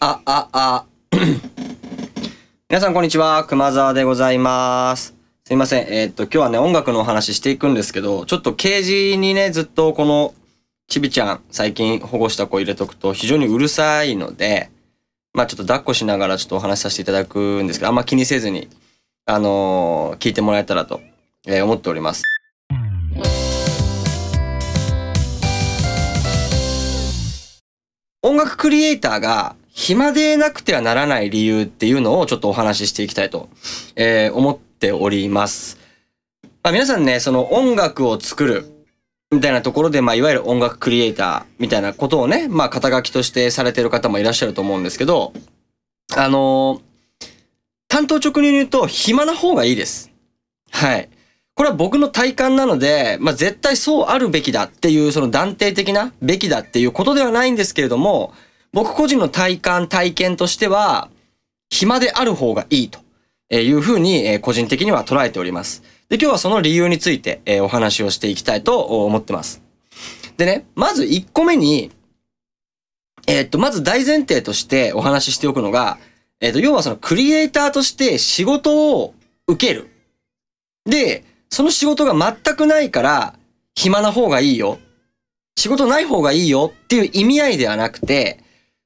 あ、あ、あ。皆さんこんにちは、熊沢でございます。すいません。えー、っと、今日はね、音楽のお話していくんですけど、ちょっとケージにね、ずっとこの、ちびちゃん、最近保護した子入れとくと非常にうるさいので、まあちょっと抱っこしながらちょっとお話しさせていただくんですけど、あんま気にせずに、あのー、聞いてもらえたらと、えー、思っております。音楽クリエイターが暇でなくてはならない理由っていうのをちょっとお話ししていきたいと、えー、思っております。まあ、皆さんね、その音楽を作るみたいなところで、まあ、いわゆる音楽クリエイターみたいなことをね、まあ、肩書きとしてされてる方もいらっしゃると思うんですけど、あのー、担当直入に言うと、暇な方がいいです。はい。これは僕の体感なので、まあ、絶対そうあるべきだっていう、その断定的なべきだっていうことではないんですけれども、僕個人の体感、体験としては、暇である方がいいというふうに個人的には捉えております。で、今日はその理由についてお話をしていきたいと思ってます。でね、まず1個目に、えー、っと、まず大前提としてお話ししておくのが、えー、っと、要はそのクリエイターとして仕事を受ける。で、その仕事が全くないから、暇な方がいいよ。仕事ない方がいいよっていう意味合いではなくて、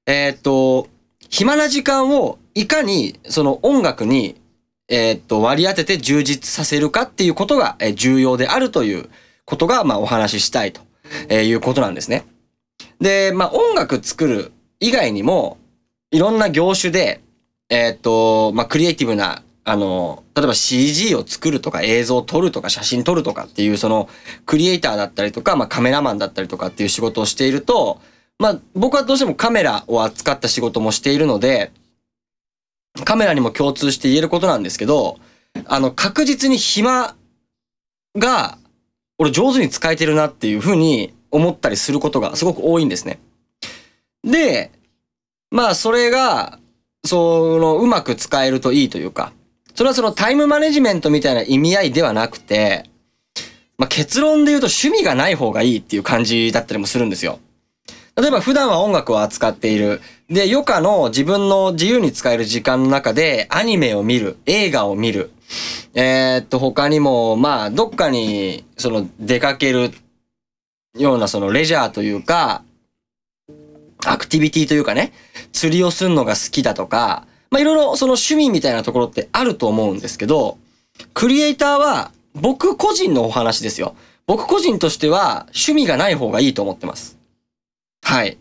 えっ、と、暇な時間をいかにその音楽に、えっ、と、割り当てて充実させるかっていうことが重要であるということが、まあお話ししたいということなんですね。で、まあ音楽作る以外にも、いろんな業種で、えっ、と、まあクリエイティブなあの、例えば CG を作るとか映像を撮るとか写真撮るとかっていうそのクリエイターだったりとか、まあ、カメラマンだったりとかっていう仕事をしていると、まあ、僕はどうしてもカメラを扱った仕事もしているので、カメラにも共通して言えることなんですけど、あの、確実に暇が、俺上手に使えてるなっていうふうに思ったりすることがすごく多いんですね。で、まあ、それが、その、うまく使えるといいというか、それはそのタイムマネジメントみたいな意味合いではなくて、まあ、結論で言うと趣味がない方がいいっていう感じだったりもするんですよ。例えば普段は音楽を扱っている。で、余暇の自分の自由に使える時間の中でアニメを見る、映画を見る。えー、っと、他にも、まあ、どっかに、その、出かけるような、その、レジャーというか、アクティビティというかね、釣りをするのが好きだとか、まあ、いろいろその趣味みたいなところってあると思うんですけど、クリエイターは僕個人のお話ですよ。僕個人としては趣味がない方がいいと思ってます。はい。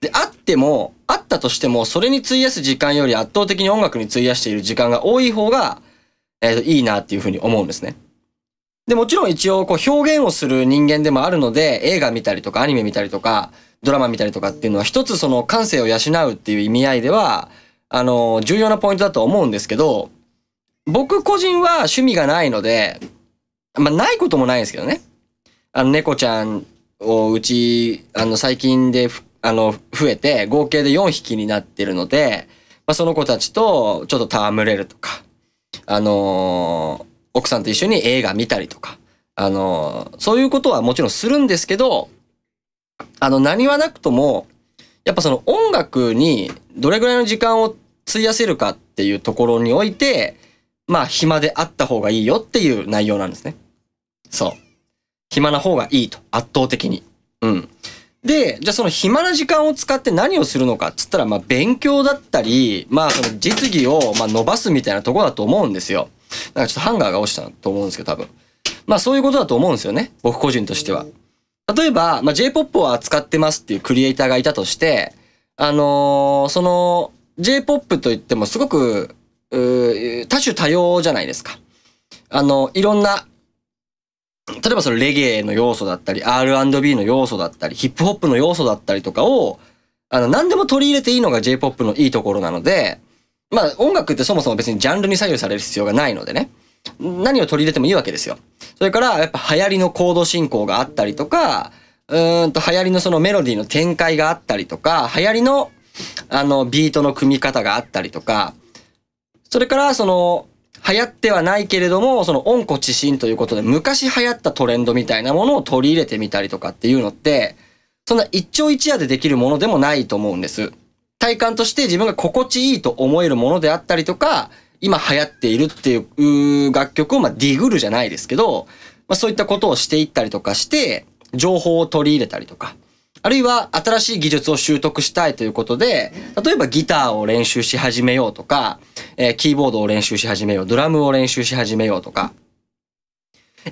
で、あっても、あったとしても、それに費やす時間より圧倒的に音楽に費やしている時間が多い方が、えっ、ー、と、いいなっていうふうに思うんですね。で、もちろん一応、こう、表現をする人間でもあるので、映画見たりとか、アニメ見たりとか、ドラマ見たりとかっていうのは、一つその感性を養うっていう意味合いでは、あの、重要なポイントだと思うんですけど、僕個人は趣味がないので、まあ、ないこともないんですけどね。あの、猫ちゃんをうち、あの、最近で、あの、増えて、合計で4匹になってるので、まあ、その子たちとちょっと戯れるとか、あのー、奥さんと一緒に映画見たりとか、あのー、そういうことはもちろんするんですけど、あの、何はなくとも、やっぱその音楽にどれぐらいの時間を費やせるかっていうところにおいて、まあ、暇であった方がいいよっていう内容なんですね。そう。暇な方がいいと、圧倒的に。うん。で、じゃあその暇な時間を使って何をするのかっつったら、まあ勉強だったり、まあその実技をま伸ばすみたいなとこだと思うんですよ。なんかちょっとハンガーが落ちたと思うんですけど多分。まあそういうことだと思うんですよね。僕個人としては。例えば、まあ J-POP を扱ってますっていうクリエイターがいたとして、あのー、その J-POP といってもすごく、多種多様じゃないですか。あの、いろんな例えばそのレゲエの要素だったり、R&B の要素だったり、ヒップホップの要素だったりとかを、あの、何でも取り入れていいのが J-POP のいいところなので、まあ音楽ってそもそも別にジャンルに左右される必要がないのでね。何を取り入れてもいいわけですよ。それからやっぱ流行りのコード進行があったりとか、うんと流行りのそのメロディーの展開があったりとか、流行りのあのビートの組み方があったりとか、それからその流行ってはないけれども、その温故知新ということで、昔流行ったトレンドみたいなものを取り入れてみたりとかっていうのって、そんな一朝一夜でできるものでもないと思うんです。体感として自分が心地いいと思えるものであったりとか、今流行っているっていう楽曲を、まあ、ディグルじゃないですけど、まあ、そういったことをしていったりとかして、情報を取り入れたりとか、あるいは新しい技術を習得したいということで、例えばギターを練習し始めようとか、えー、キーボードを練習し始めよう、ドラムを練習し始めようとか。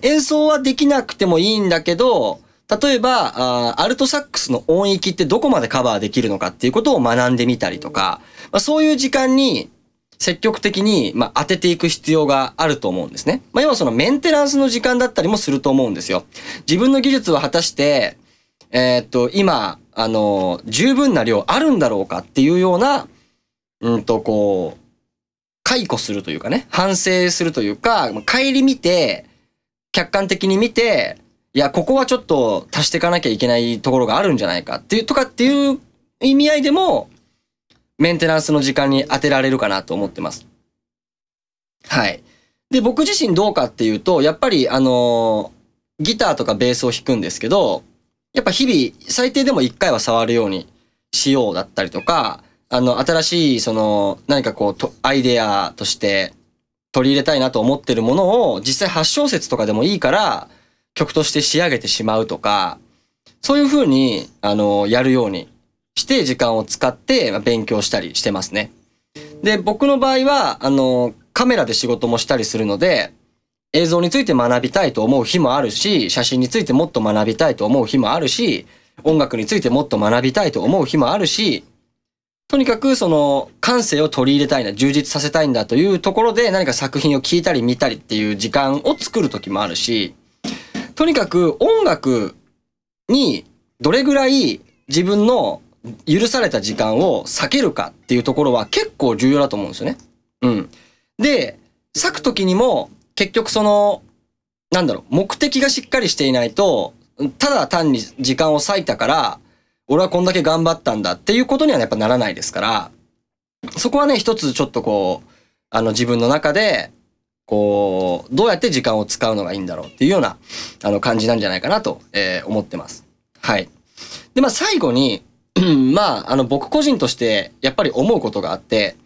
演奏はできなくてもいいんだけど、例えば、アルトサックスの音域ってどこまでカバーできるのかっていうことを学んでみたりとか、まあ、そういう時間に積極的に、まあ、当てていく必要があると思うんですね。まあ、要はそのメンテナンスの時間だったりもすると思うんですよ。自分の技術は果たして、えー、っと、今、あの、十分な量あるんだろうかっていうような、うんと、こう、解雇するというかね、反省するというか、帰り見て、客観的に見て、いや、ここはちょっと足していかなきゃいけないところがあるんじゃないかっていうとかっていう意味合いでも、メンテナンスの時間に当てられるかなと思ってます。はい。で、僕自身どうかっていうと、やっぱりあのギターとかベースを弾くんですけど、やっぱ日々最低でも1回は触るようにしようだったりとか、あの、新しい、その、何かこうと、アイデアとして取り入れたいなと思ってるものを、実際8小節とかでもいいから、曲として仕上げてしまうとか、そういう風に、あの、やるようにして、時間を使って勉強したりしてますね。で、僕の場合は、あの、カメラで仕事もしたりするので、映像について学びたいと思う日もあるし、写真についてもっと学びたいと思う日もあるし、音楽についてもっと学びたいと思う日もあるし、とにかくその感性を取り入れたいな、充実させたいんだというところで何か作品を聴いたり見たりっていう時間を作る時もあるし、とにかく音楽にどれぐらい自分の許された時間を避けるかっていうところは結構重要だと思うんですよね。うん。で、咲く時にも結局その、なんだろう、目的がしっかりしていないと、ただ単に時間を割いたから、俺はこんだけ頑張ったんだっていうことにはやっぱならないですから、そこはね、一つちょっとこう、あの自分の中で、こう、どうやって時間を使うのがいいんだろうっていうような、あの感じなんじゃないかなと、えー、思ってます。はい。で、まあ最後に、まあ、あの僕個人としてやっぱり思うことがあって、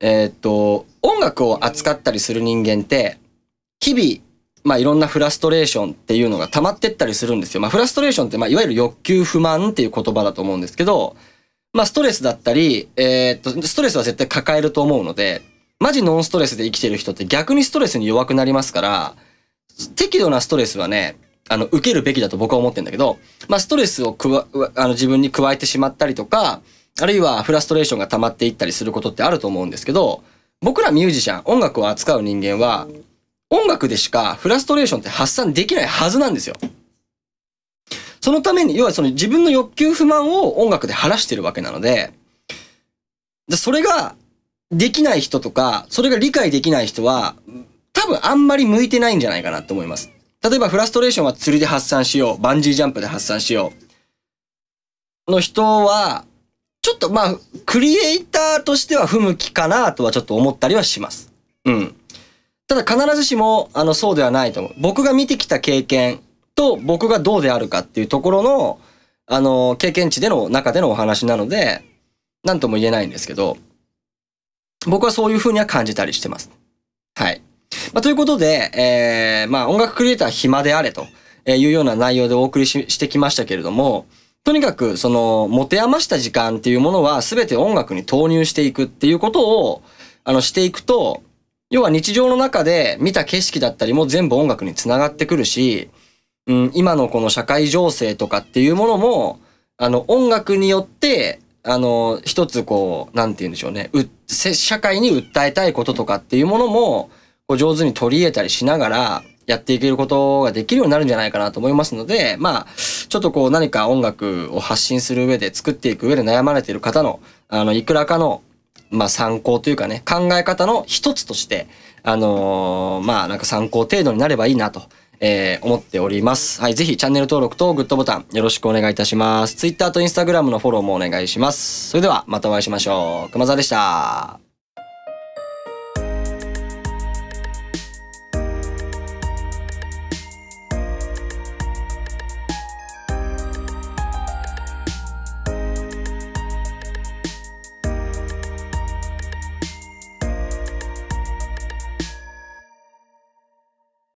えー、っと、音楽を扱ったりする人間って日々まあいろんなフラストレーションっていうのが溜まってったりするんですよ。まあフラストレーションってまあいわゆる欲求不満っていう言葉だと思うんですけど、まあストレスだったり、えー、っと、ストレスは絶対抱えると思うので、マジノンストレスで生きてる人って逆にストレスに弱くなりますから、適度なストレスはね、あの、受けるべきだと僕は思ってんだけど、まあストレスをくわ、あの自分に加えてしまったりとか、あるいはフラストレーションが溜まっていったりすることってあると思うんですけど、僕らミュージシャン、音楽を扱う人間は、音楽でしかフラストレーションって発散できないはずなんですよ。そのために、要はその自分の欲求不満を音楽で晴らしてるわけなので、それができない人とか、それが理解できない人は、多分あんまり向いてないんじゃないかなと思います。例えばフラストレーションは釣りで発散しよう、バンジージャンプで発散しよう。の人は、ちょっとまあ、クリエイターとしては不向きかなとはちょっと思ったりはします。うん。ただ必ずしも、あの、そうではないと思う。僕が見てきた経験と僕がどうであるかっていうところの、あの、経験値での中でのお話なので、何とも言えないんですけど、僕はそういうふうには感じたりしてます。はい。まあ、ということで、えー、まあ、音楽クリエイター暇であれというような内容でお送りしてきましたけれども、とにかくその持て余した時間っていうものは全て音楽に投入していくっていうことをあのしていくと要は日常の中で見た景色だったりも全部音楽につながってくるし、うん、今のこの社会情勢とかっていうものもあの音楽によってあの一つこう何て言うんでしょうね社会に訴えたいこととかっていうものもこう上手に取り入れたりしながらやっていけることができるようになるんじゃないかなと思いますので、まあ、ちょっとこう何か音楽を発信する上で作っていく上で悩まれている方の、あの、いくらかの、まあ参考というかね、考え方の一つとして、あのー、まあなんか参考程度になればいいなと、えー、思っております。はい、ぜひチャンネル登録とグッドボタンよろしくお願いいたします。Twitter と Instagram のフォローもお願いします。それではまたお会いしましょう。熊沢でした。